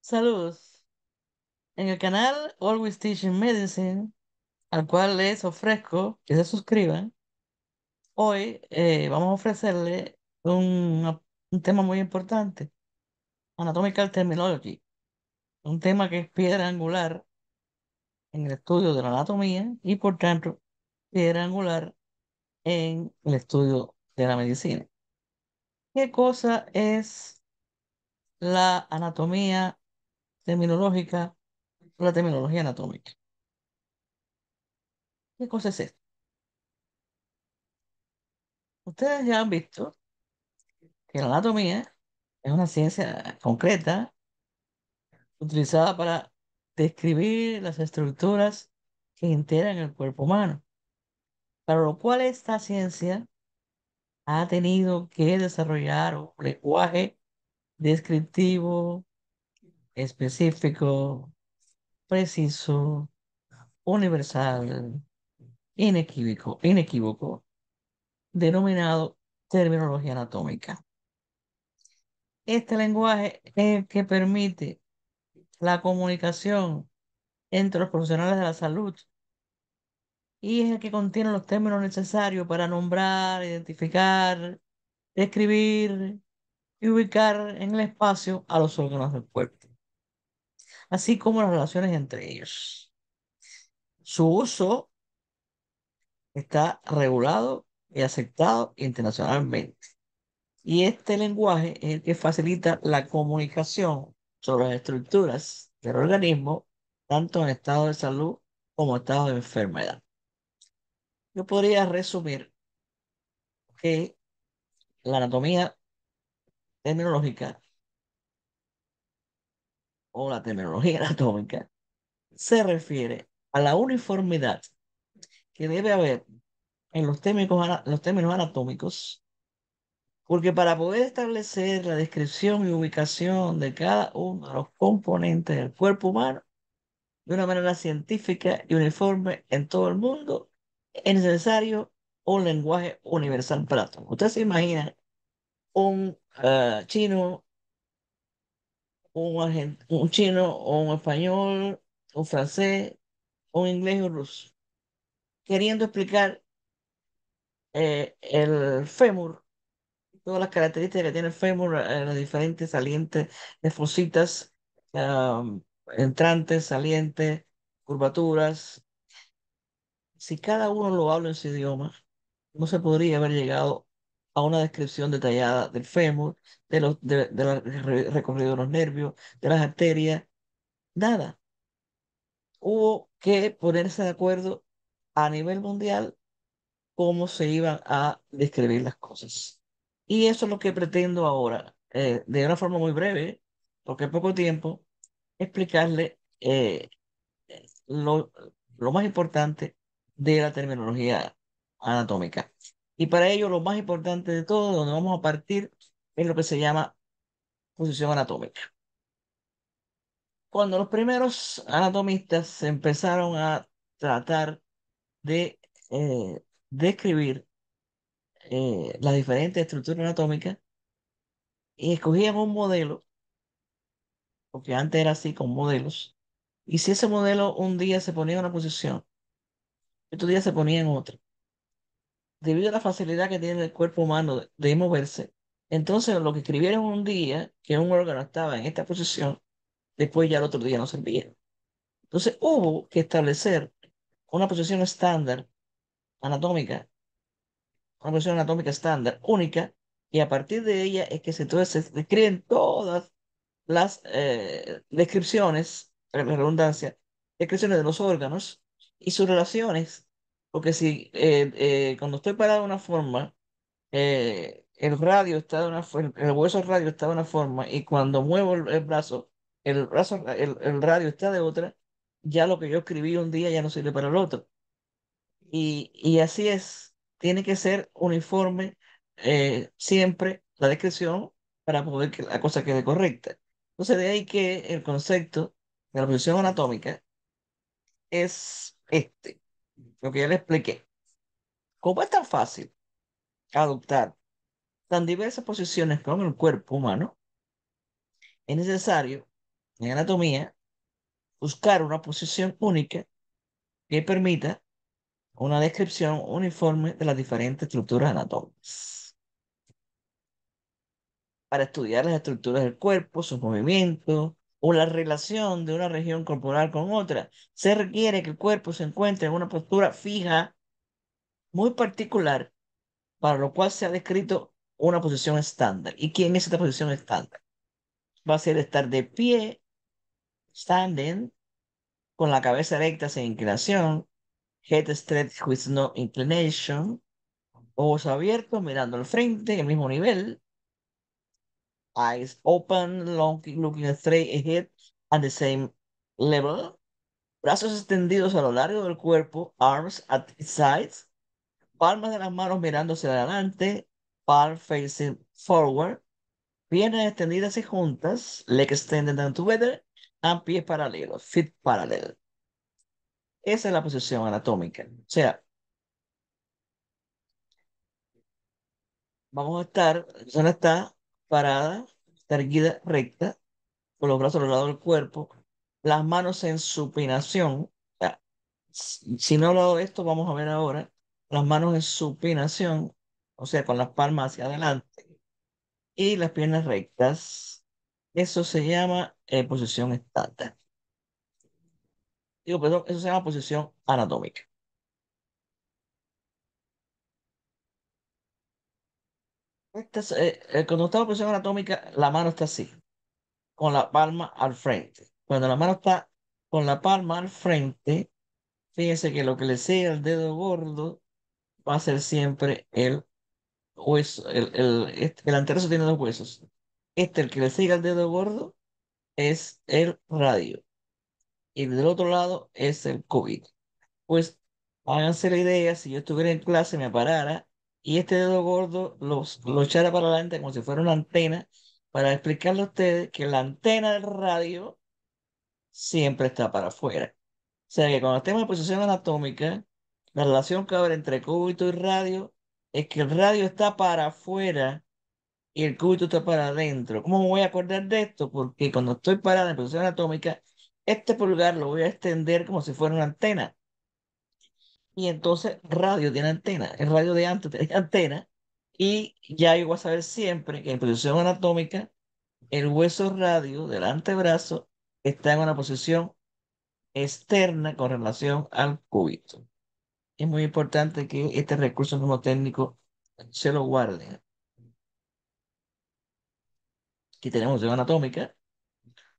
Saludos. En el canal Always Teaching Medicine, al cual les ofrezco que se suscriban, hoy eh, vamos a ofrecerle un, un tema muy importante, Anatomical Terminology, un tema que es piedra angular en el estudio de la anatomía y por tanto piedra angular en el estudio de la medicina. ¿Qué cosa es la anatomía terminológica la terminología anatómica. ¿Qué cosa es esto? Ustedes ya han visto que la anatomía es una ciencia concreta utilizada para describir las estructuras que integran el cuerpo humano, para lo cual esta ciencia ha tenido que desarrollar un lenguaje descriptivo, específico, preciso, universal, inequívoco, inequívoco, denominado terminología anatómica. Este lenguaje es el que permite la comunicación entre los profesionales de la salud y es el que contiene los términos necesarios para nombrar, identificar, describir, y ubicar en el espacio a los órganos del cuerpo, así como las relaciones entre ellos. Su uso está regulado y aceptado internacionalmente. Y este lenguaje es el que facilita la comunicación sobre las estructuras del organismo, tanto en estado de salud como en estado de enfermedad. Yo podría resumir que la anatomía terminológica o la terminología anatómica se refiere a la uniformidad que debe haber en los términos, los términos anatómicos, porque para poder establecer la descripción y ubicación de cada uno de los componentes del cuerpo humano de una manera científica y uniforme en todo el mundo, es necesario un lenguaje universal para todos. Ustedes se imaginan Ah, un chino, un, un chino, un español, un francés, un inglés o un ruso, queriendo explicar eh, el fémur, todas las características que tiene el fémur, en eh, las diferentes salientes de fositas, ah, entrantes, salientes, curvaturas. Si cada uno lo habla en su idioma, no se podría haber llegado una descripción detallada del fémur, de los, de, de recorrido de los nervios, de las arterias, nada. Hubo que ponerse de acuerdo a nivel mundial cómo se iban a describir las cosas. Y eso es lo que pretendo ahora, eh, de una forma muy breve, porque es poco tiempo, explicarle eh, lo, lo más importante de la terminología anatómica. Y para ello, lo más importante de todo, donde vamos a partir, es lo que se llama posición anatómica. Cuando los primeros anatomistas empezaron a tratar de eh, describir eh, las diferentes estructuras anatómicas, y escogían un modelo, porque antes era así con modelos, y si ese modelo un día se ponía en una posición, otro día se ponía en otra, debido a la facilidad que tiene el cuerpo humano de, moverse, entonces lo que escribieron un día, que un órgano estaba en esta posición, después ya el otro día no servía. Entonces hubo que establecer una posición estándar anatómica, una posición anatómica estándar única, y a partir de ella es que se, entonces se describen todas las eh, descripciones, eh, la redundancia, descripciones de los órganos y sus relaciones porque si eh, eh, cuando estoy parado de una forma, eh, el radio está de una el hueso radio está de una forma, y cuando muevo el, brazo, el brazo, el, radio está de otra, ya lo que yo escribí un día ya no sirve para el otro. Y, y así es, tiene que ser uniforme siempre la descripción para poder que la cosa quede correcta. Entonces, de ahí que el concepto de la posición anatómica es este lo que ya le expliqué. ¿Cómo es tan fácil adoptar tan diversas posiciones con el cuerpo humano? Es necesario en anatomía buscar una posición única que permita una descripción uniforme de las diferentes estructuras anatómicas. Para estudiar las estructuras del cuerpo, sus movimientos, o la relación de una región corporal con otra. Se requiere que el cuerpo se encuentre en una postura fija muy particular, para lo cual se ha descrito una posición estándar. ¿Y quién es esta posición estándar? Va a ser estar de pie, standing, con la cabeza recta sin inclinación, head straight with no inclination, ojos abiertos, mirando al frente, en el mismo nivel, eyes open, long, looking straight ahead at the same level. Brazos extendidos a lo largo del cuerpo, arms at sides. Palmas de las manos mirándose adelante, palm facing forward. Piernas extendidas y juntas, legs extended and together, and pies paralelos, feet parallel. Esa es la posición anatómica. O sea, vamos a estar, ¿dónde está parada, erguida recta, con los brazos al lado del cuerpo, las manos en supinación. Si no he hablado esto, vamos a ver ahora. Las manos en supinación, o sea, con las palmas hacia adelante y las piernas rectas. Eso se llama eh, posición estática Digo, perdón, eso se llama posición anatómica. cuando está en posición anatómica, la mano está así, con la palma al frente. Cuando la mano está con la palma al frente, fíjense que lo que le sigue al dedo gordo va a ser siempre el hueso. El, el, este, el tiene dos huesos. Este, el que le siga al dedo gordo, es el radio. Y del otro lado es el COVID. Pues háganse la idea, si yo estuviera en clase, me parara y este dedo gordo los, lo echara para adelante como si fuera una antena para explicarle a ustedes que la antena del radio siempre está para afuera. O sea que cuando estemos en posición anatómica, la relación que habrá entre cúbito y radio es que el radio está para afuera y el cúbito está para adentro. ¿Cómo me voy a acordar de esto? Porque cuando estoy parada en posición anatómica, este pulgar lo voy a extender como si fuera una antena y entonces radio tiene antena, el radio de antes tiene antena, y ya yo a saber siempre que en posición anatómica el hueso radio del antebrazo está en una posición externa con relación al cúbito. Es muy importante que este recurso mnemotécnico se lo guarden. Aquí tenemos la anatómica,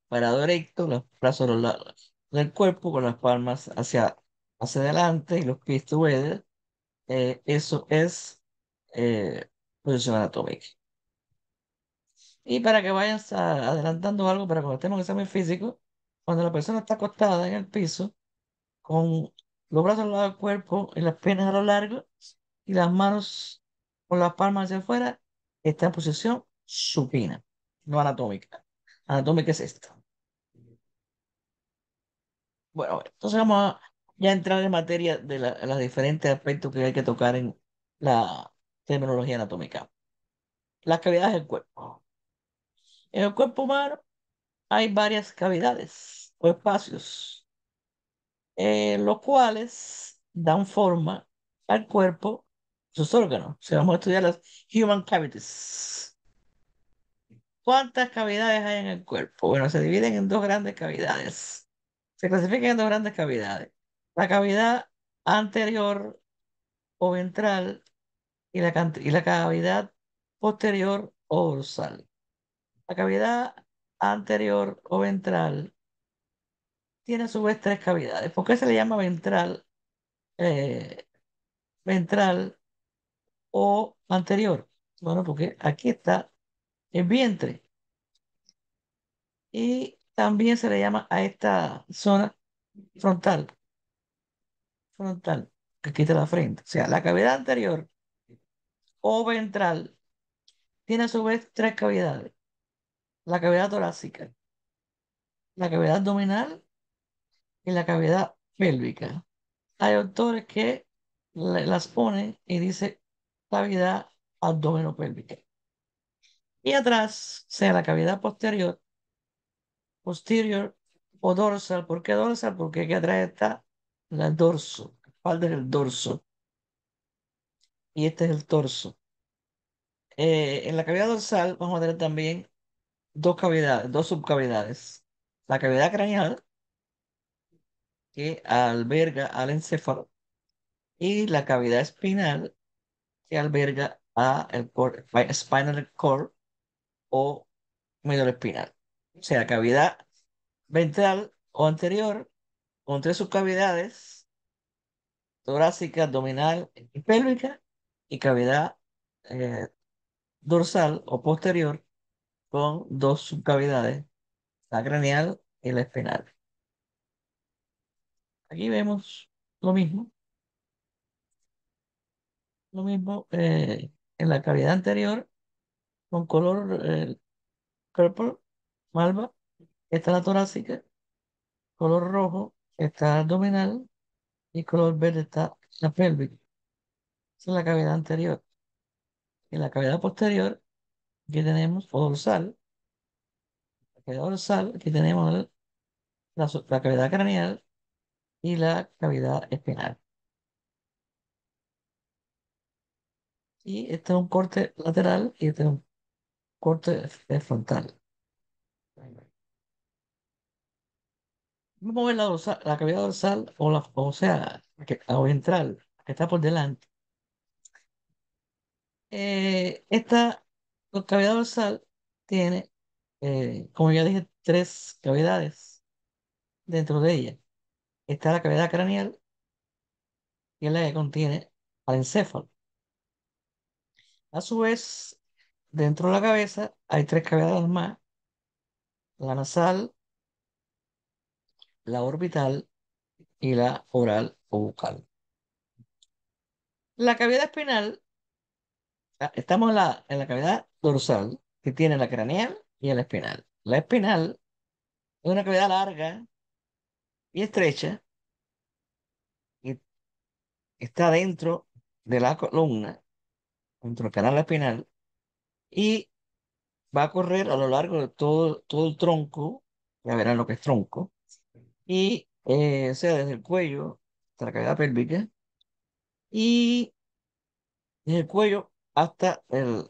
parado erecto, los brazos a los lados del cuerpo con las palmas hacia hacia adelante y los pies together, eh, eso es eh, posición anatómica. Y para que vayas adelantando algo, para cuando estemos en examen físico, cuando la persona está acostada en el piso, con los brazos al lado del cuerpo y las piernas a lo largo, y las manos con las palmas hacia afuera, está en posición supina, no anatómica. Anatómica es esta. Bueno, entonces vamos a ya entrar en materia de los diferentes aspectos que hay que tocar en la terminología anatómica. Las cavidades del cuerpo. En el cuerpo humano hay varias cavidades o espacios, eh, los cuales dan forma al cuerpo, sus órganos. vamos a estudiar las human cavities. ¿Cuántas cavidades hay en el cuerpo? Bueno, se dividen en dos grandes cavidades. Se clasifican en dos grandes cavidades la cavidad anterior o ventral y la, cavidad posterior o dorsal. La cavidad anterior o ventral tiene a su vez tres cavidades. ¿Por qué se le llama ventral, eh, ventral o anterior? Bueno, porque aquí está el vientre. Y también se le llama a esta zona frontal frontal que quita la frente. O sea, la cavidad anterior o ventral tiene a su vez tres cavidades. La cavidad torácica, la cavidad abdominal y la cavidad pélvica. Hay autores que las pone y dice cavidad pélvica Y atrás, sea la cavidad posterior, posterior o dorsal. ¿Por qué dorsal? Porque aquí atrás está la dorso. La espalda es el dorso. Y este es el torso. Eh, en la cavidad dorsal vamos a tener también dos cavidades, dos subcavidades. La cavidad craneal, que alberga al encéfalo, y la cavidad espinal, que alberga a el core, spinal o medio espinal. O sea, cavidad ventral o anterior con tres subcavidades, torácica, abdominal y pélvica, y cavidad eh, dorsal o posterior con dos subcavidades, la craneal y la espinal. Aquí vemos lo mismo. Lo mismo eh, en la cavidad anterior con color eh, purple, malva, Esta es la torácica, color rojo, está abdominal y color verde está la pélvica. Esa es la cavidad anterior. En la cavidad posterior, aquí tenemos, dorsal, la cavidad dorsal, aquí tenemos la, la cavidad craneal y la cavidad espinal. Y este es un corte lateral y este es un corte frontal. Vamos la, ver la cavidad dorsal o, la, o sea, la ventral, que está por delante. Eh, esta la cavidad dorsal tiene, eh, como ya dije, tres cavidades dentro de ella. Está la cavidad craneal, y es la que contiene al encéfalo. A su vez, dentro de la cabeza hay tres cavidades más, la nasal, la orbital y la oral o bucal. La cavidad espinal, ah, estamos en la, cavidad dorsal que tiene la craneal y la espinal. La espinal es una cavidad larga y estrecha y está dentro de la columna, dentro del canal espinal, y va a correr a lo largo de todo, todo el tronco, ya verán lo que es tronco, y eh, sea, desde el cuello hasta la cavidad pélvica y desde el cuello hasta el,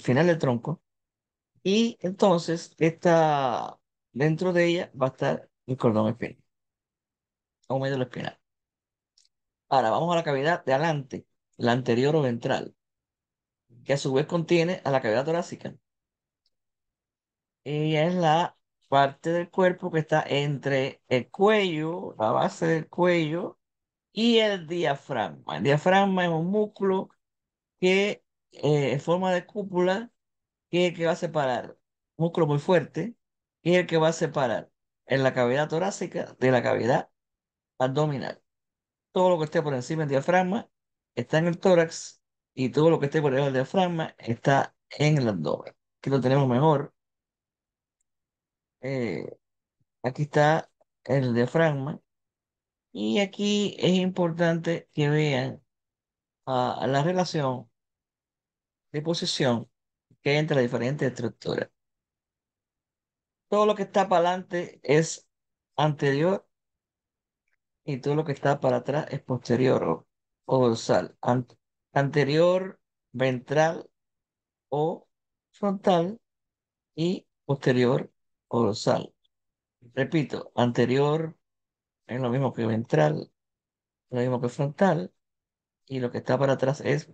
final del tronco. Y entonces, está dentro de ella va a estar el cordón espinal, o medio espinal. Ahora vamos a la cavidad de adelante, la anterior o ventral, que a su vez contiene a la cavidad torácica. Ella es la parte del cuerpo que está entre el cuello, la base del cuello, y el diafragma. El diafragma es un músculo que eh, en forma de cúpula, que es el que va a separar, músculo muy fuerte, y el que va a separar en la cavidad torácica de la cavidad abdominal. Todo lo que esté por encima del diafragma está en el tórax y todo lo que esté por debajo del diafragma está en el abdomen. Aquí lo tenemos mejor eh, aquí está el diafragma y aquí es importante que vean a, la relación de posición que hay entre las diferentes estructuras. Todo lo que está para adelante es anterior y todo lo que está para atrás es posterior o, dorsal. anterior, ventral o frontal y posterior dorsal. Repito, anterior es lo mismo que ventral, lo mismo que frontal, y lo que está para atrás es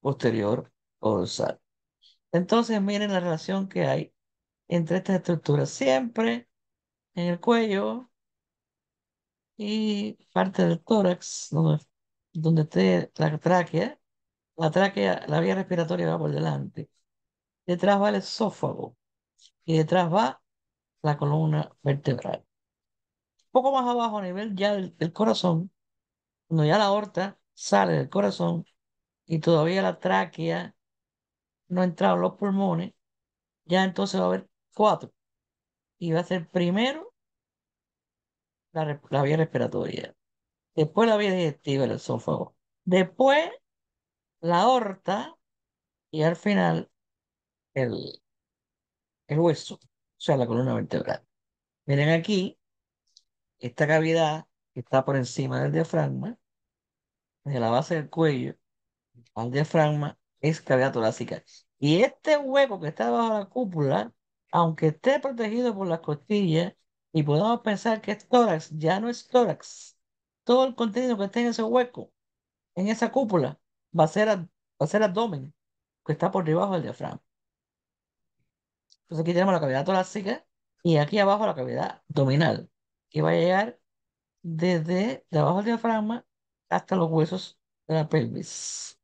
posterior o dorsal. Entonces miren la relación que hay entre estas estructuras. Siempre en el cuello y parte del tórax, donde, donde esté la tráquea, la tráquea, la vía respiratoria va por delante. Detrás va el esófago y detrás va la columna vertebral. Poco más abajo, a nivel ya del, corazón, cuando ya la aorta sale del corazón y todavía la tráquea no ha entrado los pulmones, ya entonces va a haber cuatro. Y va a ser primero la, la vía respiratoria, después la vía digestiva, el esófago, después la aorta y al final el, el hueso. O sea, la columna vertebral. Miren aquí, esta cavidad que está por encima del diafragma, desde la base del cuello al diafragma, es cavidad torácica. Y este hueco que está bajo la cúpula, aunque esté protegido por las costillas, y podamos pensar que es tórax, ya no es tórax. Todo el contenido que esté en ese hueco, en esa cúpula, va a ser, va a ser abdomen, que está por debajo del diafragma. Entonces pues aquí tenemos la cavidad torácica y aquí abajo la cavidad abdominal, que va a llegar desde debajo del diafragma hasta los huesos de la pelvis.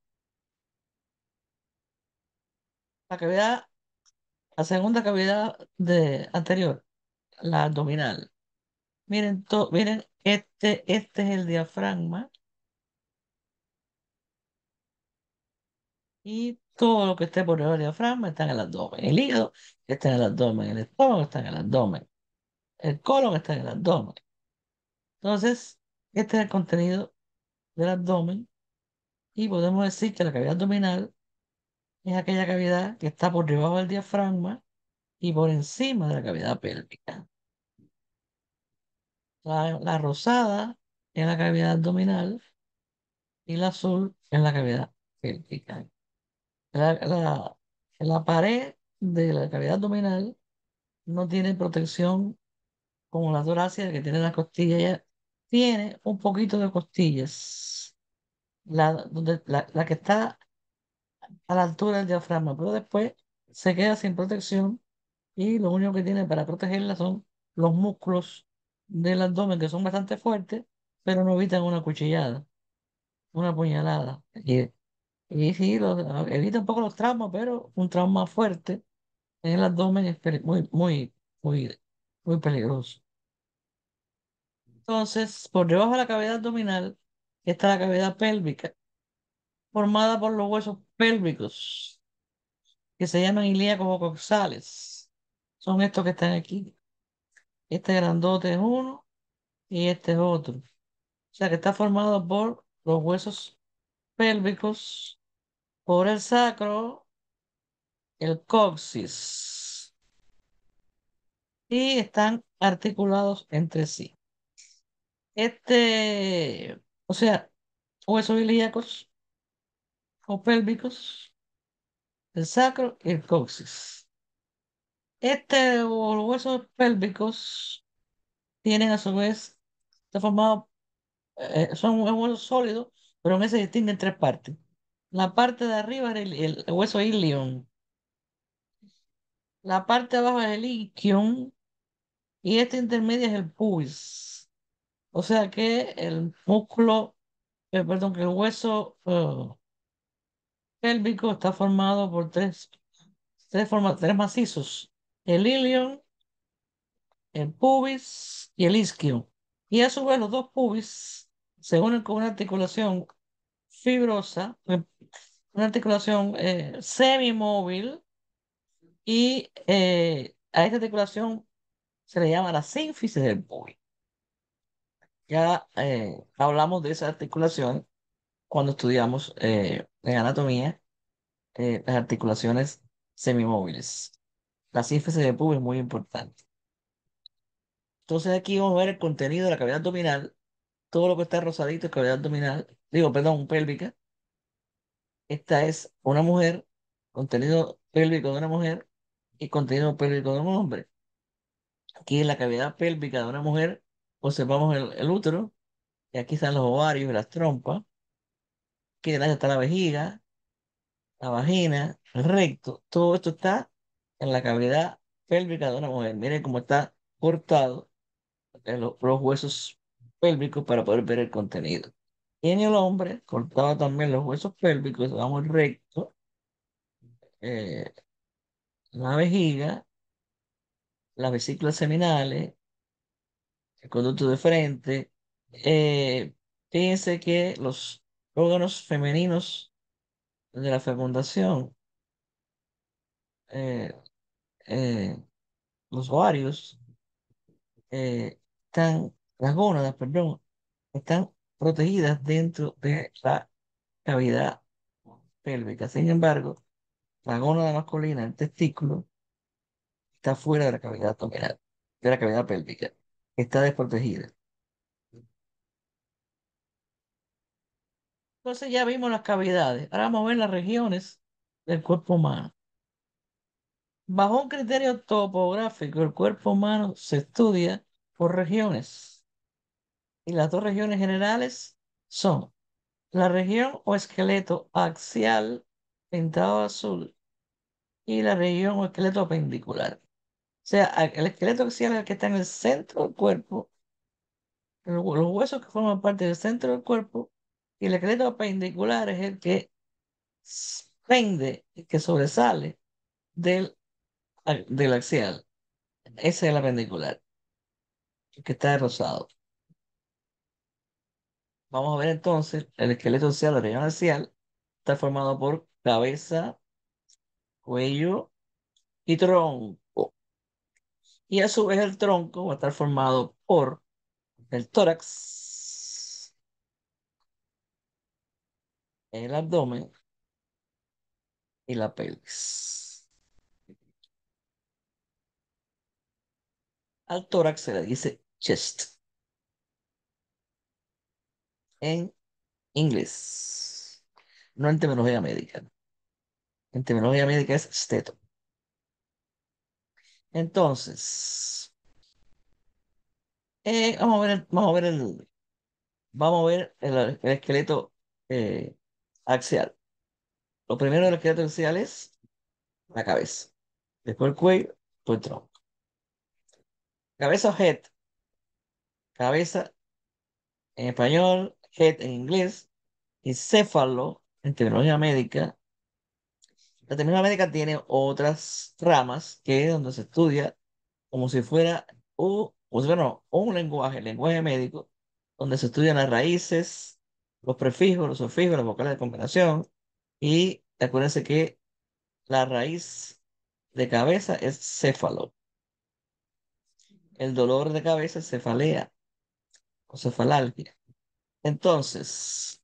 La cavidad, la segunda cavidad de, anterior, la abdominal. Miren, este, este es el diafragma. Y todo lo que esté por debajo del diafragma está en el abdomen. El hígado está en el abdomen. El estómago está en el abdomen. El colon está en el abdomen. Entonces, este es el contenido del abdomen y podemos decir que la cavidad abdominal es aquella cavidad que está por debajo del diafragma y por encima de la cavidad pélvica. La, la rosada es la cavidad abdominal y la azul es la cavidad pélvica. La, la, pared de la cavidad abdominal no tiene protección como las torácica que tiene las costillas. tiene un poquito de costillas, la, donde, la, que está a la altura del diafragma, pero después se queda sin protección y lo único que tiene para protegerla son los músculos del abdomen, que son bastante fuertes, pero no evitan una cuchillada, una puñalada. Y sí, evita un poco los traumas, pero un trauma fuerte en el abdomen es muy, muy, muy, muy peligroso. Entonces, por debajo de la cavidad abdominal está la cavidad pélvica, formada por los huesos pélvicos, que se llaman ilíacos o coxales. Son estos que están aquí. Este grandote es uno y este es otro. O sea, que está formado por los huesos pélvicos por el sacro, el coxis, y están articulados entre sí. Este, o sea, huesos ilíacos o pélvicos, el sacro y el coxis. Este o huesos pélvicos tienen a su vez, está formado, eh, son son huesos sólidos, pero en ese se distinguen tres partes la parte de arriba es el, hueso ilion. La parte de abajo es el isquion. Y este intermedia es el pubis. O sea que el músculo, eh, perdón, que el hueso eh, pélvico está formado por tres, tres, forma, tres macizos. El ilion, el pubis y el isquio. Y a su vez los dos pubis se unen con una articulación fibrosa una articulación eh, semimóvil y eh, a esta articulación se le llama la sínfisis del pubis Ya eh, hablamos de esa articulación cuando estudiamos en anatomía las articulaciones semimóviles. La sínfisis del pubis es muy importante. Entonces aquí vamos a ver el contenido de la cavidad abdominal, todo lo que está rosadito es cavidad abdominal, digo, perdón, pélvica, esta es una mujer, contenido pélvico de una mujer y contenido pélvico de un hombre. Aquí en la cavidad pélvica de una mujer observamos el, útero, y aquí están los ovarios y las trompas. Aquí delante está la vejiga, la vagina, el recto. Todo esto está en la cavidad pélvica de una mujer. Miren cómo está cortado eh, los huesos pélvicos para poder ver el contenido. Y en el hombre cortaba también los huesos pélvicos, vamos recto, eh, la vejiga, las vesículas seminales, el conducto de frente. Eh, fíjense que los órganos femeninos de la fecundación, eh, los ovarios, están, las gónadas, perdón, están protegidas dentro de la cavidad pélvica. Sin embargo, la gónada masculina, el testículo, está fuera de la cavidad abdominal, de la cavidad pélvica. Está desprotegida. Entonces ya vimos las cavidades. Ahora vamos a ver las regiones del cuerpo humano. Bajo un criterio topográfico, el cuerpo humano se estudia por regiones y las dos regiones generales son la región o esqueleto axial pintado azul y la región o esqueleto apendicular. O sea, el esqueleto axial es el que está en el centro del cuerpo, los huesos que forman parte del centro del cuerpo, y el esqueleto apendicular es el que pende, el que sobresale del, del axial. Ese es el apendicular, el que está rosado. Vamos a ver entonces el esqueleto social la región axial. Está formado por cabeza, cuello y tronco. Y a su vez el tronco va a estar formado por el tórax, el abdomen y la pelvis. Al tórax se le dice chest en inglés. No terminología médica. terminología médica es esteto. Entonces, eh, vamos a ver, el, vamos a ver el, vamos a ver el, esqueleto eh, axial. Lo primero del esqueleto axial es la cabeza. Después el cuello, después el tronco. Cabeza o head. Cabeza en español head en inglés, cefalo en terminología médica. La terminología médica tiene otras ramas que es donde se estudia como si fuera o, un lenguaje, el lenguaje médico, donde se estudian las raíces, los prefijos, los sufijos, los vocales de combinación. Y acuérdense que la raíz de cabeza es céfalo. El dolor de cabeza es cefalea o cefalalgia. Entonces,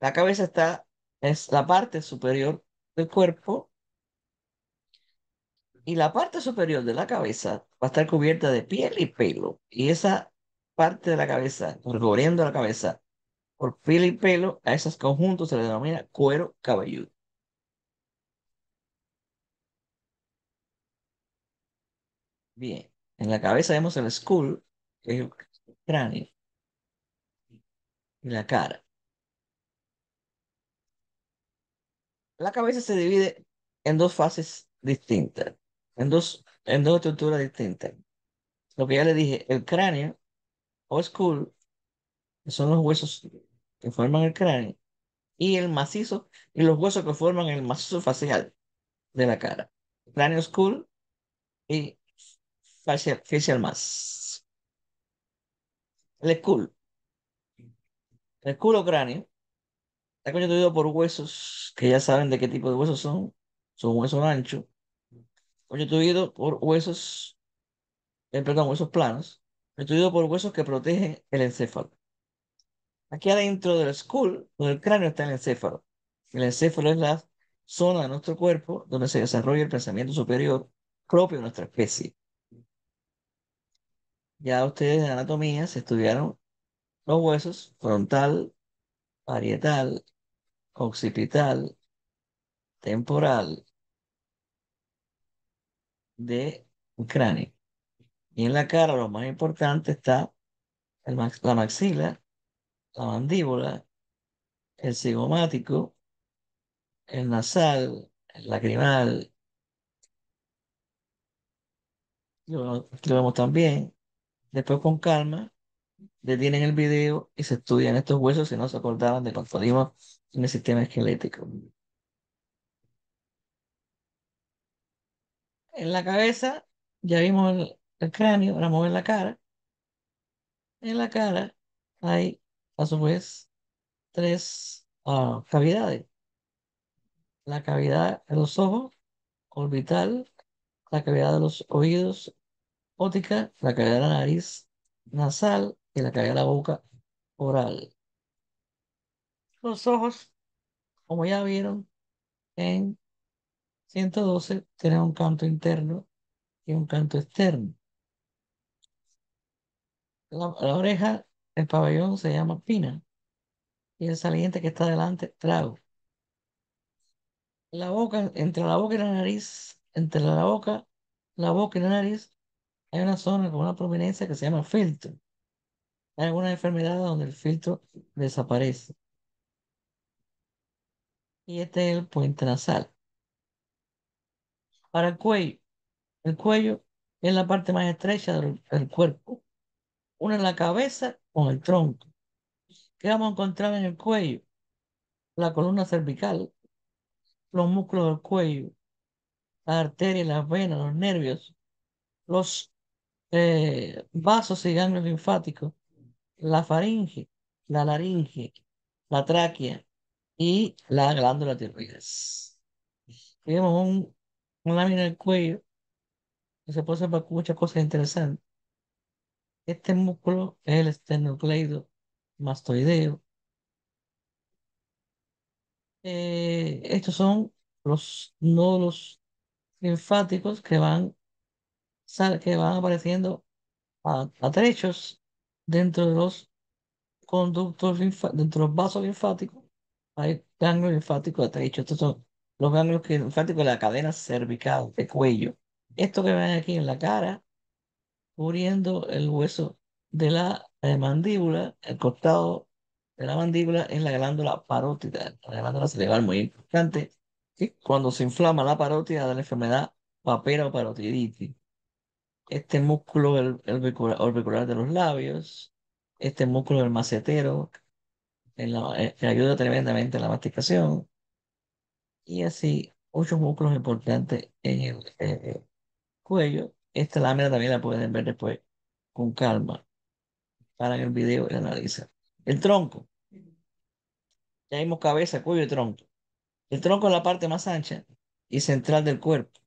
la cabeza está, es la parte superior del cuerpo y la parte superior de la cabeza va a estar cubierta de piel y pelo. Y esa parte de la cabeza, recorriendo la cabeza por piel y pelo, a esos conjuntos se le denomina cuero cabelludo. Bien, en la cabeza vemos el skull, que es el cráneo la cara. La cabeza se divide en dos fases distintas, en dos, en dos estructuras distintas. Lo que ya le dije, el cráneo o skull, que son los huesos que forman el cráneo, y el macizo y los huesos que forman el macizo facial de la cara. Cráneo skull y facial, facial mass. El skull el culo cráneo está constituido por huesos que ya saben de qué tipo de huesos son. Son huesos anchos, constituido por huesos, eh, perdón, huesos planos, constituido por huesos que protegen el encéfalo. Aquí adentro del skull, donde el cráneo está el encéfalo. El encéfalo es la zona de nuestro cuerpo donde se desarrolla el pensamiento superior propio de nuestra especie. Ya ustedes en anatomía se estudiaron los huesos frontal, parietal, occipital, temporal, de cráneo. Y en la cara lo más importante está el la maxila, la mandíbula, el cigomático, el nasal, el lacrimal. y lo vemos también. Después con calma detienen el video y se estudian estos huesos si no se acordaban de cuando dimos en el sistema esquelético. En la cabeza ya vimos el, cráneo, ahora mover la cara. En la cara hay, a su vez, tres ah, cavidades. La cavidad de los ojos, orbital, la cavidad de los oídos, ótica, la cavidad de la nariz, nasal y la cara de la boca oral. Los ojos, como ya vieron en 112, tienen un canto interno y un canto externo. La, oreja, el pabellón se llama pina y el saliente que está delante, trago. La boca, entre la boca y la nariz, entre la boca, la boca y la nariz, hay una zona con una prominencia que se llama filtro. Hay algunas enfermedades donde el filtro desaparece. Y este es el puente nasal. Para el cuello. El cuello es la parte más estrecha del, cuerpo. Una en la cabeza con el tronco. ¿Qué vamos a encontrar en el cuello? La columna cervical, los músculos del cuello, las arterias, las venas, los nervios, los eh, vasos y ganglios linfáticos, la faringe, la laringe, la tráquea y la glándula tiroides. Tenemos un, una lámina del cuello que se puede hacer para muchas cosas interesantes. Este músculo es el esternocleido mastoideo. Eh, estos son los nódulos linfáticos que van, que van apareciendo a, a trechos dentro de los conductos, dentro los vasos linfáticos, hay ganglios linfáticos, te dicho, estos son los ganglios linfáticos de la cadena cervical, de cuello. Esto que ven aquí en la cara, cubriendo el hueso de la eh, mandíbula, el costado de la mandíbula es la glándula parótida, la glándula cerebral muy importante, que cuando se inflama la parótida da la enfermedad papera o parotiditis este músculo el, orbicular, de los labios, este músculo del macetero, eh, que ayuda tremendamente a la masticación, y así ocho músculos importantes en el eh, eh, cuello. Esta lámina también la pueden ver después con calma. para el video y analizar. El tronco. Ya vimos cabeza, cuello y tronco. El tronco es la parte más ancha y central del cuerpo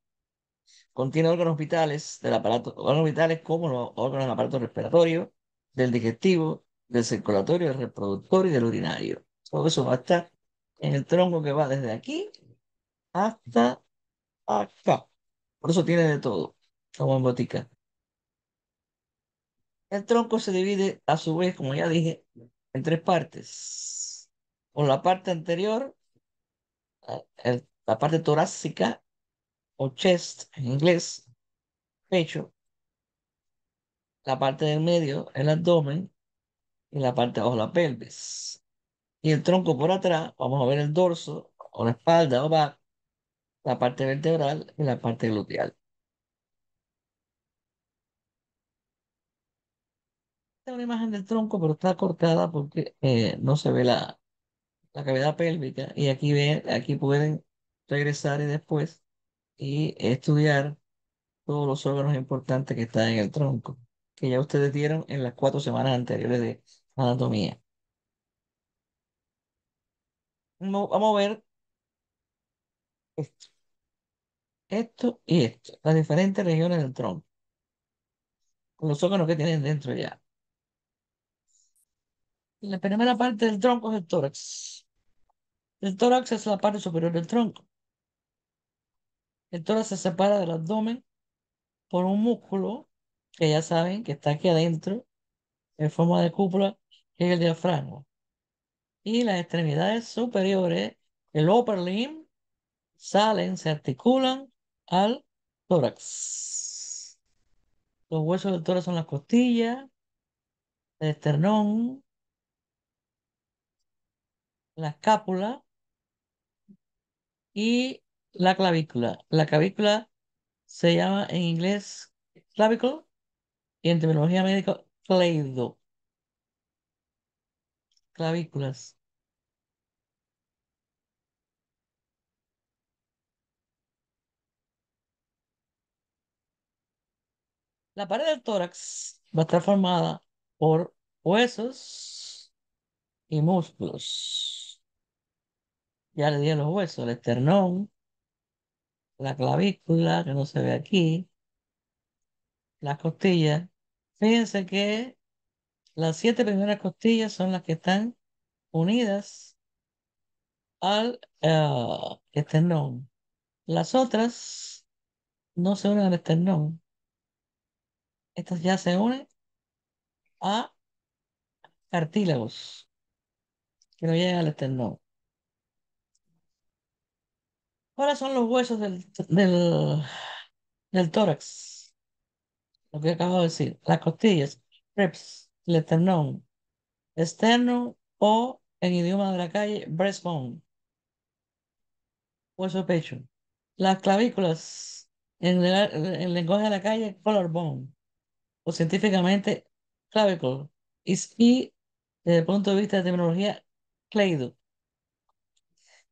Contiene órganos vitales del aparato, órganos vitales como los órganos del aparato respiratorio, del digestivo, del circulatorio, del reproductor y del urinario. Todo eso va a estar en el tronco que va desde aquí hasta acá. Por eso tiene de todo, como en botica. El tronco se divide a su vez, como ya dije, en tres partes. Por la parte anterior, eh, la parte torácica, o chest en inglés, pecho, la parte del medio, el abdomen y la parte o abajo, la pelvis. Y el tronco por atrás, vamos a ver el dorso o la espalda o back, la parte vertebral y la parte gluteal. Esta es una imagen del tronco, pero está cortada porque eh, no se ve la, la cavidad pélvica. Y aquí, ven, aquí pueden regresar y después y estudiar todos los órganos importantes que están en el tronco, que ya ustedes dieron en las cuatro semanas anteriores de anatomía. Vamos a ver esto, esto y esto, las diferentes regiones del tronco, con los órganos que tienen dentro ya. La primera parte del tronco es el tórax. El tórax es la parte superior del tronco. El tórax se separa del abdomen por un músculo que ya saben que está aquí adentro en forma de cúpula, que es el diafragma. Y las extremidades superiores, el upper limb, salen, se articulan al tórax. Los huesos del tórax son las costillas, el esternón, la escápula y la clavícula. La clavícula se llama en inglés clavicle y en terminología médica cleido. Clavículas. La pared del tórax va a estar formada por huesos y músculos. Ya le di los huesos, el esternón, la clavícula, que no se ve aquí, las costillas. Fíjense que las siete primeras costillas son las que están unidas al eh, esternón. Las otras no se unen al esternón. Estas ya se unen a cartílagos que no llegan al esternón. ¿Cuáles son los huesos del, del, tórax? Lo que acabo de decir. Las costillas, ribs, el esternón, o, en idioma de la calle, breastbone, hueso pecho. Las clavículas, en, el lenguaje de la calle, collarbone, o científicamente, clavicle. Y, desde el punto de vista de terminología, cleido.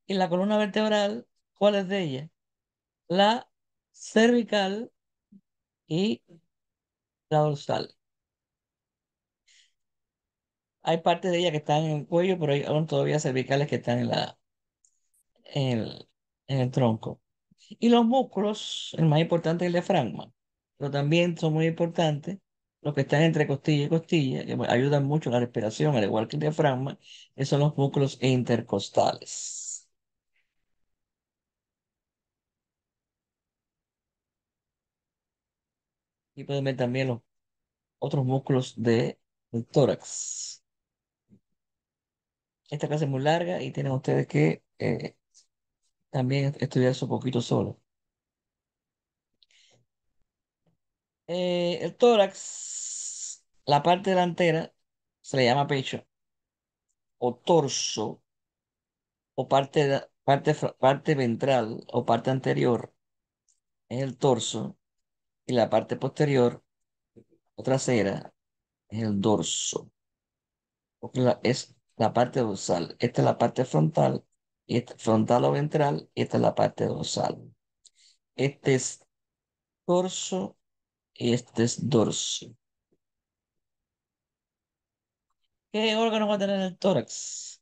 Y la columna vertebral, Cuáles de ellas? La cervical y la dorsal. Hay partes de ellas que están en el cuello, pero hay aún todavía cervicales que están en, la, en, el, tronco. Y los músculos, el más importante es el diafragma, pero también son muy importantes los que están entre costilla y costilla, que ayudan mucho a la respiración, al igual que el diafragma, esos son los músculos intercostales. Y pueden ver también los otros músculos de, del tórax. Esta clase es muy larga y tienen ustedes que eh, también estudiar eso un poquito solo. Eh, el tórax, la parte delantera, se le llama pecho, o torso, o parte, parte ventral, o parte anterior. Es el torso y la parte posterior o trasera es el dorso. es la parte dorsal. Esta es la parte frontal, frontal o ventral, esta es la parte dorsal. Este es dorso y este es dorso. ¿Qué órganos va a tener el tórax?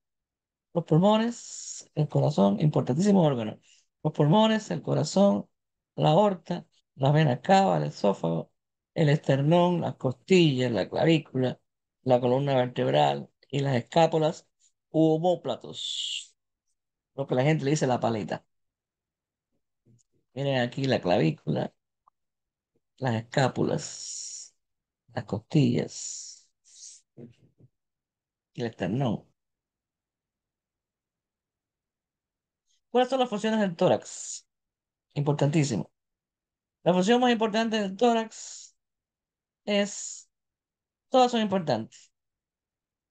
Los pulmones, el corazón, importantísimo órgano. Los pulmones, el corazón, la aorta, la vena cava, el esófago, el esternón, las costillas, la clavícula, la columna vertebral y las escápulas u homóplatos. Lo que la gente le dice la paleta. Miren aquí la clavícula, las escápulas, las costillas y el esternón. ¿Cuáles son las funciones del tórax? Importantísimo. La función más importante del tórax es, todas son importantes,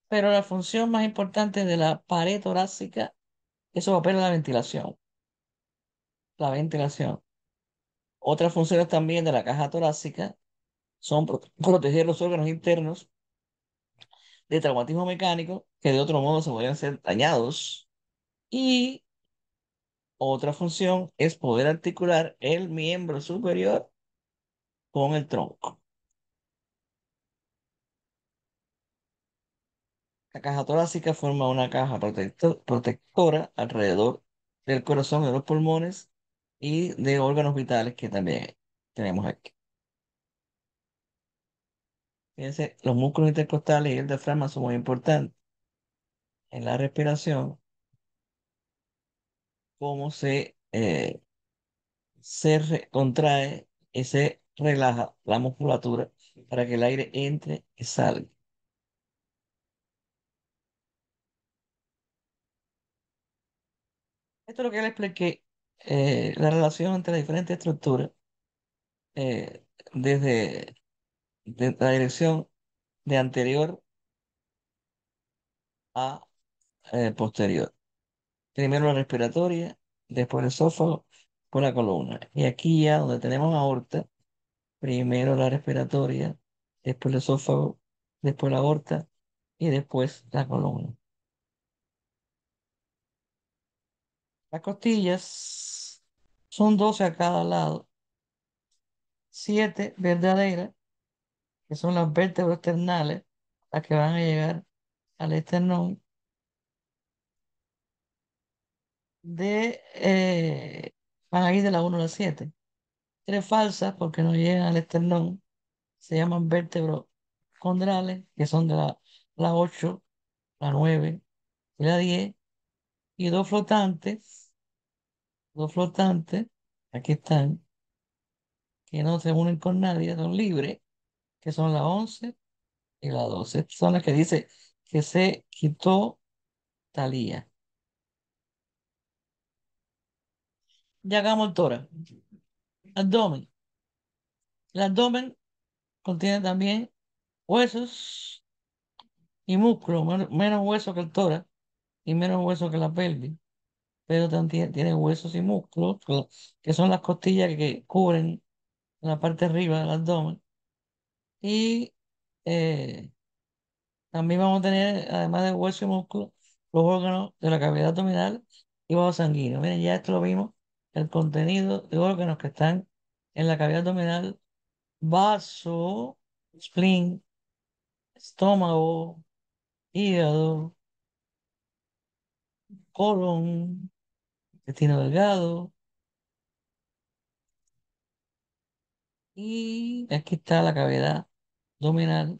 pero la función más importante de la pared torácica es su papel de la ventilación. La ventilación. Otras funciones también de la caja torácica son proteger los órganos internos de traumatismo mecánico que de otro modo se podrían ser dañados y otra función es poder articular el miembro superior con el tronco. La caja torácica forma una caja protectora alrededor del corazón, de los pulmones y de órganos vitales que también tenemos aquí. Fíjense, los músculos intercostales y el diafragma son muy importantes en la respiración cómo se, eh, se contrae y se relaja la musculatura para que el aire entre y salga. Esto es lo que le expliqué, eh, la relación entre las diferentes estructuras, eh, desde, la dirección de anterior a posterior primero la respiratoria, después el esófago, después la columna. Y aquí ya donde tenemos aorta, primero la respiratoria, después el esófago, después la aorta y después la columna. Las costillas son 12 a cada lado. Siete verdaderas, que son las vértebras externales, las que van a llegar al esternón de, eh, van a ir de la 1 a la 7. Tres falsas, porque no llegan al esternón, se llaman vértebros condrales, que son de la, la 8, la 9 y la 10. Y dos flotantes, dos flotantes, aquí están, que no se unen con nadie, son libres, que son la 11 y la 12. son las que dice que se quitó Talía. el tora. Abdomen. El abdomen contiene también huesos y músculos, menos huesos que el tórax y menos huesos que la pelvis, pero también tiene huesos y músculos, que son las costillas que cubren la parte arriba del abdomen. Y eh, también vamos a tener, además de huesos y músculos, los órganos de la cavidad abdominal y vasos sanguíneo. Miren, ya esto lo vimos el contenido de órganos que están en la cavidad abdominal, vaso, spleen, estómago, hígado, colon, intestino delgado. Y aquí está la cavidad abdominal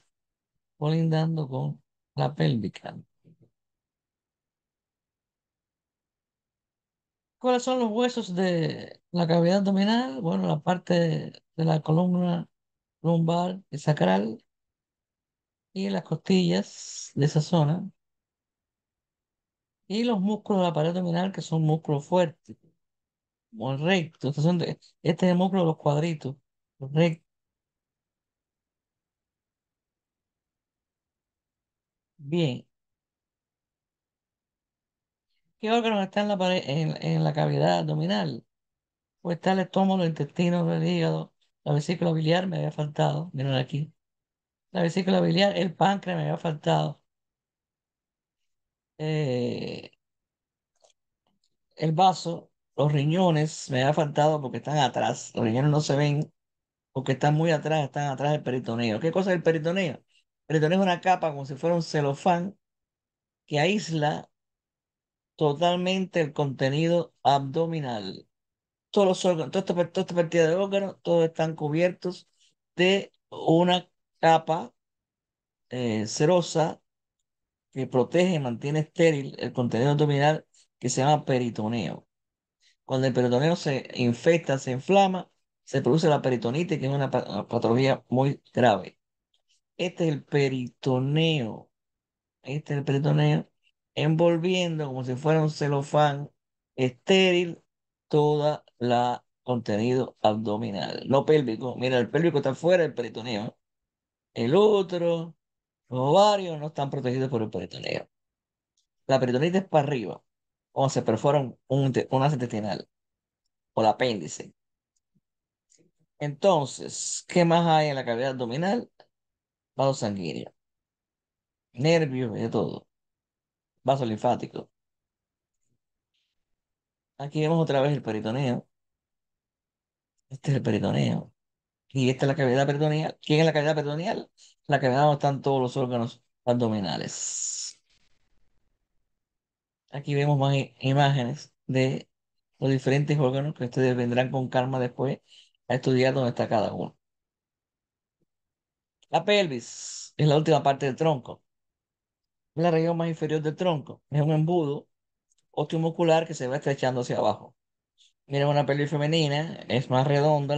colindando con la pélvica. ¿Cuáles son los huesos de la cavidad abdominal? Bueno, la parte de la columna lumbar y sacral y las costillas de esa zona y los músculos de la pared abdominal que son músculos fuertes, muy rectos. Este es el músculo de los cuadritos, los rectos. Bien, ¿Qué órgano está en la, en, la cavidad abdominal? Pues está el estómago, el intestino, el hígado, la vesícula biliar me había faltado, miren aquí. La vesícula biliar, el páncreas me había faltado. Eh, el vaso, los riñones me había faltado porque están atrás, los riñones no se ven porque están muy atrás, están atrás del peritoneo. ¿Qué cosa es el peritoneo? El peritoneo es una capa como si fuera un celofán que aísla totalmente el contenido abdominal. Todos los órganos, toda esta, partida de órganos, todos están cubiertos de una capa eh, que protege y mantiene estéril el contenido abdominal que se llama peritoneo. Cuando el peritoneo se infecta, se inflama, se produce la peritonitis, que es una patología muy grave. Este es el peritoneo. Este es el peritoneo envolviendo como si fuera un celofán estéril toda la contenido abdominal, no pélvico. Mira, el pélvico está fuera del peritoneo. El otro, los ovarios no están protegidos por el peritoneo. La peritonitis es para arriba, o se perfora un, un, intestinal o el apéndice. Entonces, ¿qué más hay en la cavidad abdominal? Vaso sanguíneo, nervios de todo vaso linfático. Aquí vemos otra vez el peritoneo. Este es el peritoneo. Y esta es la cavidad peritoneal. ¿Quién es la cavidad peritoneal? La cavidad donde están todos los órganos abdominales. Aquí vemos más imágenes de los diferentes órganos que ustedes vendrán con calma después a estudiar dónde está cada uno. La pelvis es la última parte del tronco la región más inferior del tronco. Es un embudo osteomuscular que se va estrechando hacia abajo. Miren una pelvis femenina, es más redonda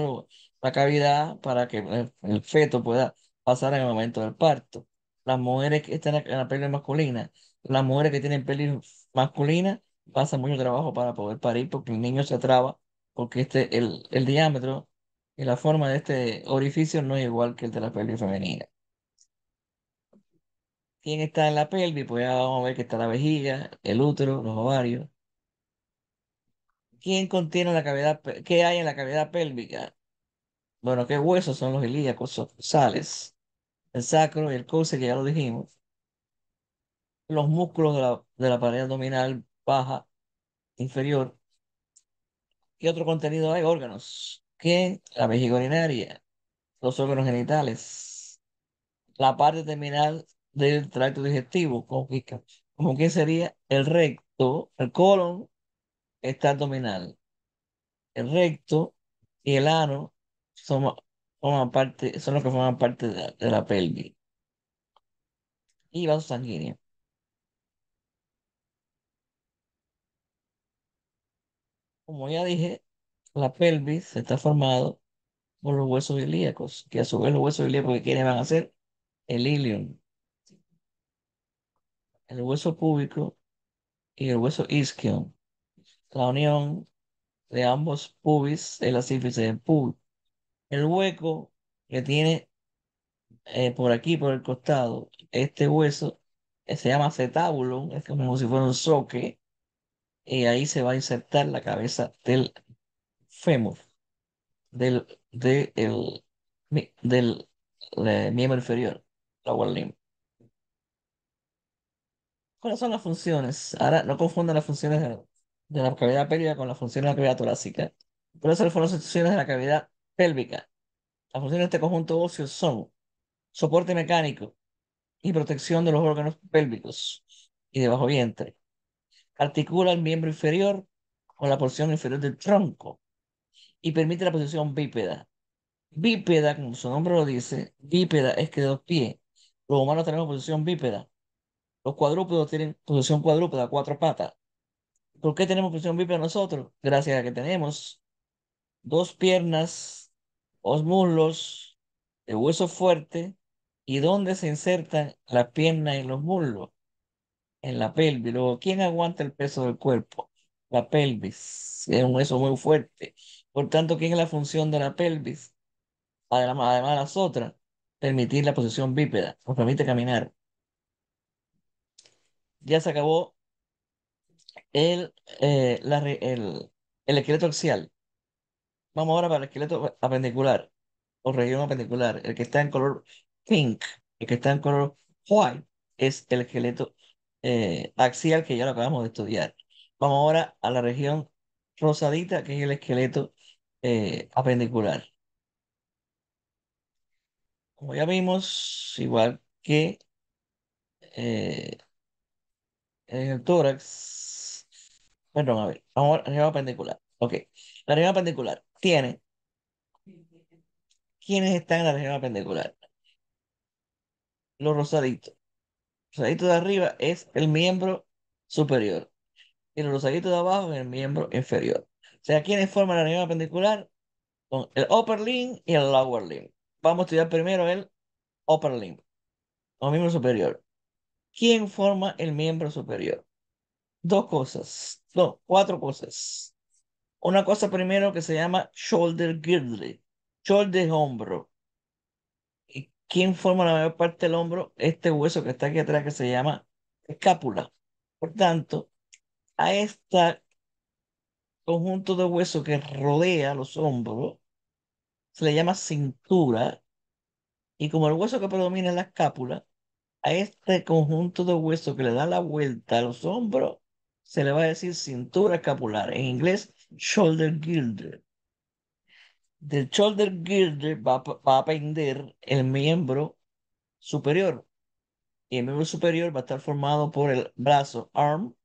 la cavidad para que eh, el feto pueda pasar en el momento del parto. Las mujeres que están en la pelvis masculina, las mujeres que tienen pelvis masculina pasan mucho trabajo para poder parir porque el niño se traba, porque este, el, el diámetro y la forma de este orificio no es igual que el de la pelvis femenina quién está en la pelvis, pues ya vamos a ver que está la vejiga, el útero, los ovarios. ¿Quién contiene la cavidad, qué hay en la cavidad pélvica? Bueno, ¿qué huesos son los ilíacos sales? El sacro y el que ya lo dijimos. Los músculos de la, de la pared abdominal baja, inferior. ¿Qué otro contenido hay? Órganos. ¿Qué? La vejiga urinaria, los órganos genitales, la parte terminal del tracto digestivo, como que, como que sería el recto, el colon está abdominal. El recto y el ano son, forman parte, son los que forman parte de la, pelvis y vasos sanguíneos. Como ya dije, la pelvis está formado por los huesos ilíacos, que a su vez los huesos ilíacos que quieren van a ser el ilion el hueso púbico y el hueso isquion. La unión de ambos pubis es la sífilis del pubis. El hueco que tiene eh, por aquí, por el costado, este hueso eh, se llama cetábulo, es como si fuera un soque, y ahí se va a insertar la cabeza del fémur, del, de, del, eh, miembro inferior, la guarnima. ¿Cuáles son las funciones? Ahora, no confundan las funciones de, la cavidad pélvica con las funciones de la cavidad torácica. ¿Cuáles son las funciones de la cavidad pélvica? Las funciones de este conjunto óseo son soporte mecánico y protección de los órganos pélvicos y de bajo vientre. Articula el miembro inferior con la porción inferior del tronco y permite la posición bípeda. Bípeda, como su nombre lo dice, bípeda es que dos pies. Los humanos tenemos posición bípeda los cuadrúpedos tienen posición cuadrúpeda, cuatro patas. ¿Por qué tenemos posición bípeda nosotros? Gracias a que tenemos dos piernas, dos muslos, de hueso fuerte, y dónde se insertan las piernas y los muslos. En la pelvis. Luego, ¿quién aguanta el peso del cuerpo? La pelvis. Es un hueso muy fuerte. Por tanto, ¿quién es la función de la pelvis? además de las otras, permitir la posición bípeda, nos permite caminar ya se acabó eh, el, el, esqueleto axial. Vamos ahora para el esqueleto apendicular o región apendicular. El que está en color pink, el que está en color white, es el esqueleto eh, axial que ya lo acabamos de estudiar. Vamos ahora a la región rosadita, que es el esqueleto eh, apendicular. Como ya vimos, igual que en el tórax. Perdón, a ver, vamos a la región pendicular. Ok, la región pendicular tiene. ¿Quiénes están en la región pendicular? Los rosaditos. rosaditos de arriba es el miembro superior y los rosaditos de abajo es el miembro inferior. O sea, ¿quiénes forman la región pendicular? Con el upper limb y el lower limb. Vamos a estudiar primero el upper limb, o miembro superior. ¿Quién forma el miembro superior? Dos cosas, no, cuatro cosas. Una cosa primero que se llama shoulder girdle, shoulder hombro. ¿Y ¿Quién forma la mayor parte del hombro? Este hueso que está aquí atrás que se llama escápula. Por tanto, a este conjunto de huesos que rodea los hombros se le llama cintura. Y como el hueso que predomina es la escápula, a este conjunto de huesos que le da la vuelta a los hombros, se le va a decir cintura escapular, en inglés shoulder girdle. Del shoulder girdle va, a pender el miembro superior. Y el miembro superior va a estar formado por el brazo arm,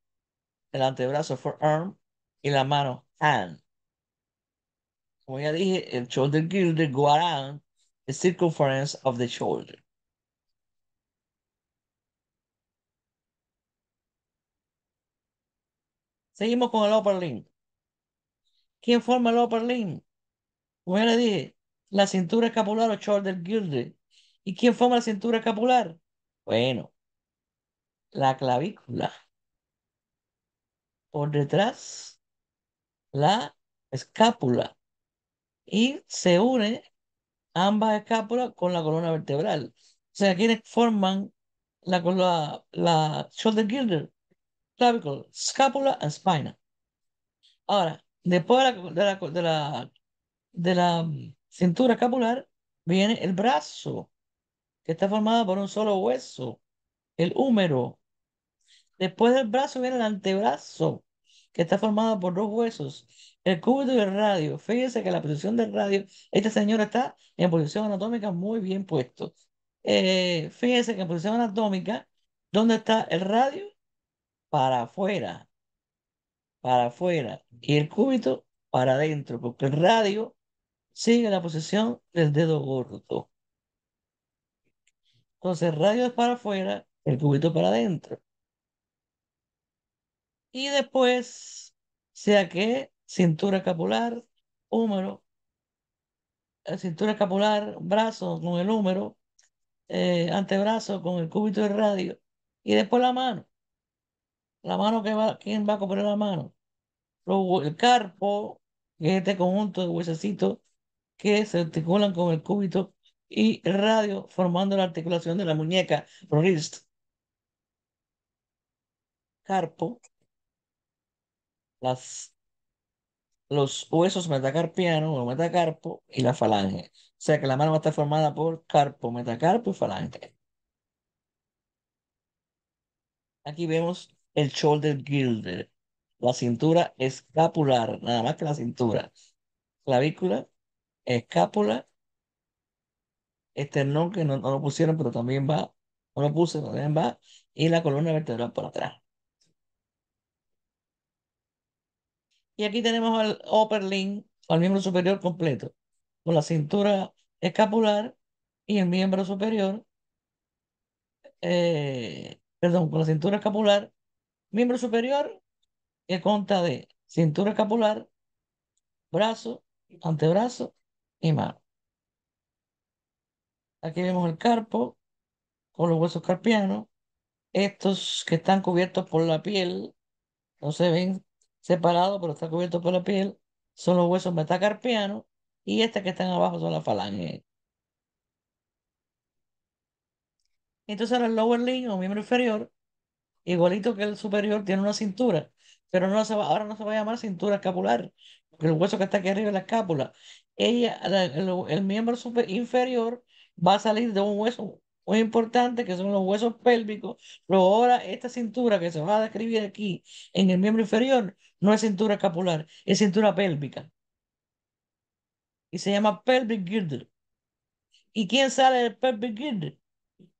el antebrazo forearm y la mano hand. Como ya dije, el shoulder girdle go around the circumference of the shoulder. Seguimos con el upper ¿Quién forma el upper limb? Como ya le dije, la cintura escapular o shoulder girdle. ¿Y quién forma la cintura escapular? Bueno, la clavícula. Por detrás, la escápula. Y se une ambas escápulas con la columna vertebral. O sea, ¿quiénes forman la, la, la shoulder girdle? clavícula, escápula and spina. Ahora, después de la, de la, de mm, cintura escapular viene el brazo, que está formado por un solo hueso, el húmero. Después del brazo viene el antebrazo, que está formado por dos huesos, el cúbito y el radio. Fíjese que la posición del radio, esta señora está en posición anatómica muy bien puesto. Eh, fíjese que en posición anatómica, ¿dónde está el radio? para afuera, para afuera, y el cúbito para adentro, porque el radio sigue la posición del dedo gordo. Entonces el radio es para afuera, el cúbito para adentro. Y después, sea que cintura escapular, húmero, eh, cintura escapular, brazo con el húmero, eh, antebrazo con el cúbito de radio, y después la mano la mano que va, ¿quién va a comprar la mano? el carpo, que es este conjunto de huesecitos que se articulan con el cúbito y el radio, formando la articulación de la muñeca, wrist. Carpo, las, los huesos metacarpianos o metacarpo y la falange. O sea que la mano va a estar formada por carpo, metacarpo y falange. Aquí vemos el shoulder girdle, la cintura escapular, nada más que la cintura, clavícula, escápula, esternón, que no, lo pusieron, pero también va, no lo puse, también va, y la columna vertebral por atrás. Y aquí tenemos al upper limb, al miembro superior completo, con la cintura escapular y el miembro superior, eh, perdón, con la cintura escapular Miembro superior que consta de cintura escapular, brazo, antebrazo y mano. Aquí vemos el carpo con los huesos carpianos. Estos que están cubiertos por la piel, no se ven separados, pero están cubiertos por la piel, son los huesos metacarpianos. Y estas que están abajo son las falanges. Entonces ahora el lower limb o miembro inferior igualito que el superior, tiene una cintura, pero no se va, ahora no se va a llamar cintura escapular, porque el hueso que está aquí arriba es la escápula. Ella, el, miembro inferior va a salir de un hueso muy importante, que son los huesos pélvicos, pero ahora esta cintura que se va a describir aquí en el miembro inferior no es cintura escapular, es cintura pélvica. Y se llama pelvic girdle. ¿Y quién sale del pelvic girdle?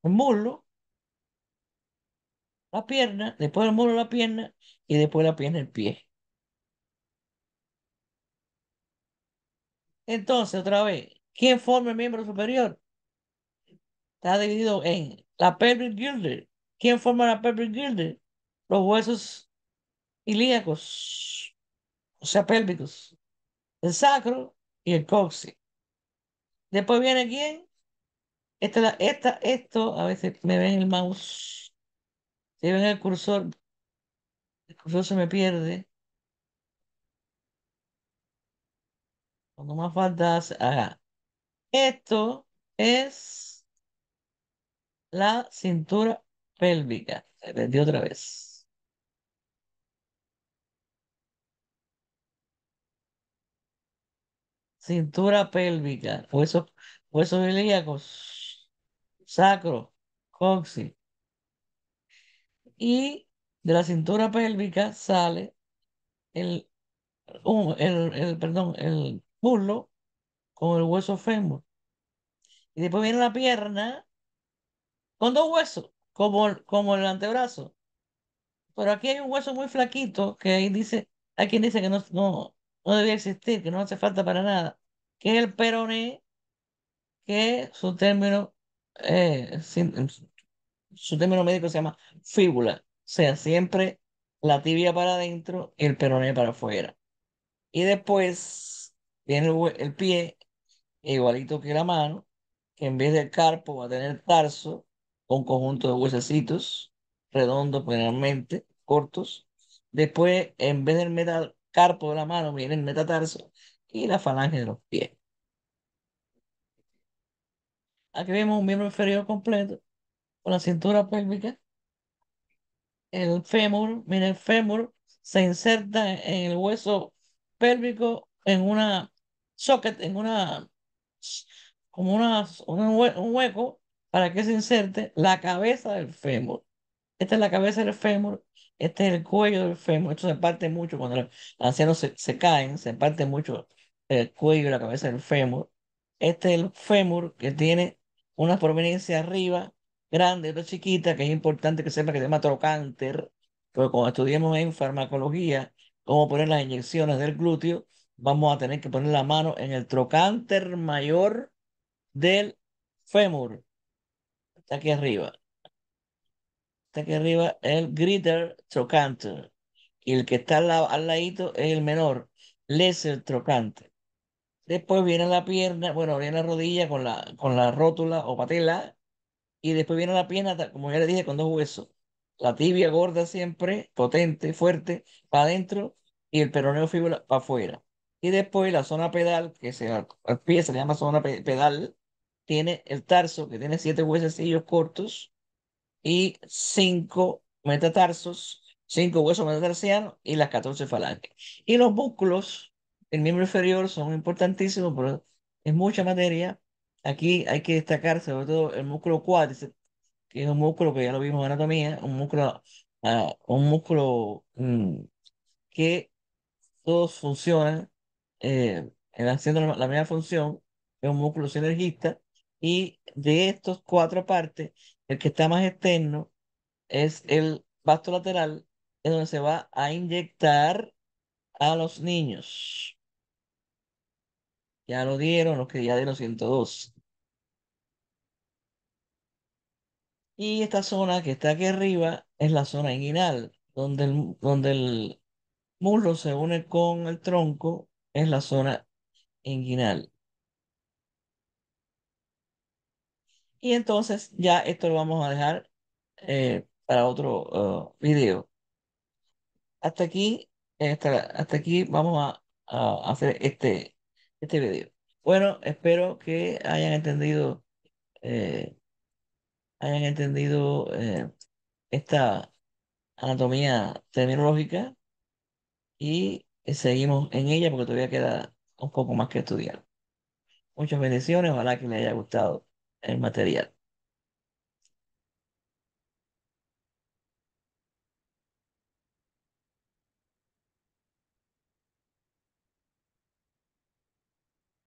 El muslo la pierna, después el muslo la pierna y después la pierna el pie. Entonces, otra vez, ¿quién forma el miembro superior? Está dividido en la pelvis girdle. ¿Quién forma la pelvis girdle? Los huesos ilíacos, o sea, pélvicos, el sacro y el coxis. Después viene quién? Esta, esta, esto, a veces me ven el mouse si ven el cursor, el cursor se me pierde. Cuando más falta hace, Esto es la cintura pélvica. Se otra vez. Cintura pélvica, huesos, huesos ilíacos, sacro, coxis, y de la cintura pélvica sale el, el, perdón, el muslo con el hueso fémur. Y después viene la pierna con dos huesos, como, como el antebrazo. Pero aquí hay un hueso muy flaquito que ahí dice, hay quien dice que no, no, no debía existir, que no hace falta para nada, que es el peroné, que su término es eh, su término médico se llama fíbula. O sea, siempre la tibia para adentro y el peroné para afuera. Y después viene el, pie, igualito que la mano, que en vez del carpo va a tener tarso, un conjunto de huesecitos redondos, generalmente cortos. Después, en vez del carpo de la mano, viene el metatarso y la falange de los pies. Aquí vemos un miembro inferior completo con la cintura pélvica. Pues, el fémur, mira, el fémur se inserta en el hueso pélvico en una socket, en una, como una, un hueco para que se inserte la cabeza del fémur. Esta es la cabeza del fémur, este es el cuello del fémur. Esto se parte mucho cuando los ancianos se, se caen, se parte mucho el cuello y la cabeza del fémur. Este es el fémur que tiene una prominencia arriba grande, otra chiquita, que es importante que sepa que se llama trocánter, porque cuando estudiamos en farmacología cómo poner las inyecciones del glúteo, vamos a tener que poner la mano en el trocánter mayor del fémur. Está aquí arriba. Está aquí arriba el greater trocánter. Y el que está al, lado, ladito es el menor, lesser trocánter. Después viene la pierna, bueno, viene la rodilla con la, con la rótula o patela y después viene la pierna, como ya le dije, con dos huesos. La tibia gorda siempre, potente, fuerte, para adentro y el peroneo fíbula para afuera. Y después la zona pedal, que se, al pie se le llama zona pedal, tiene el tarso, que tiene siete huesecillos cortos y cinco metatarsos, cinco huesos metatarsianos y las 14 falanges. Y los músculos, el miembro inferior, son importantísimos, pero es mucha materia, Aquí hay que destacar sobre todo el músculo cuádriceps, que es un músculo que ya lo vimos en anatomía, un músculo, ah, un músculo mm, que todos funcionan eh, haciendo la, misma función, es un músculo sinergista, y de estos cuatro partes, el que está más externo es el vasto lateral, es donde se va a inyectar a los niños. Ya lo dieron los que ya dieron 102. Y esta zona que está aquí arriba es la zona inguinal, donde el, donde el muslo se une con el tronco, es la zona inguinal. Y entonces ya esto lo vamos a dejar eh, para otro uh, video. Hasta aquí, hasta, hasta aquí vamos a, a hacer este este video. Bueno, espero que hayan entendido, eh, hayan entendido eh, esta anatomía terminológica y seguimos en ella porque todavía queda un poco más que estudiar. Muchas bendiciones, ojalá que les haya gustado el material.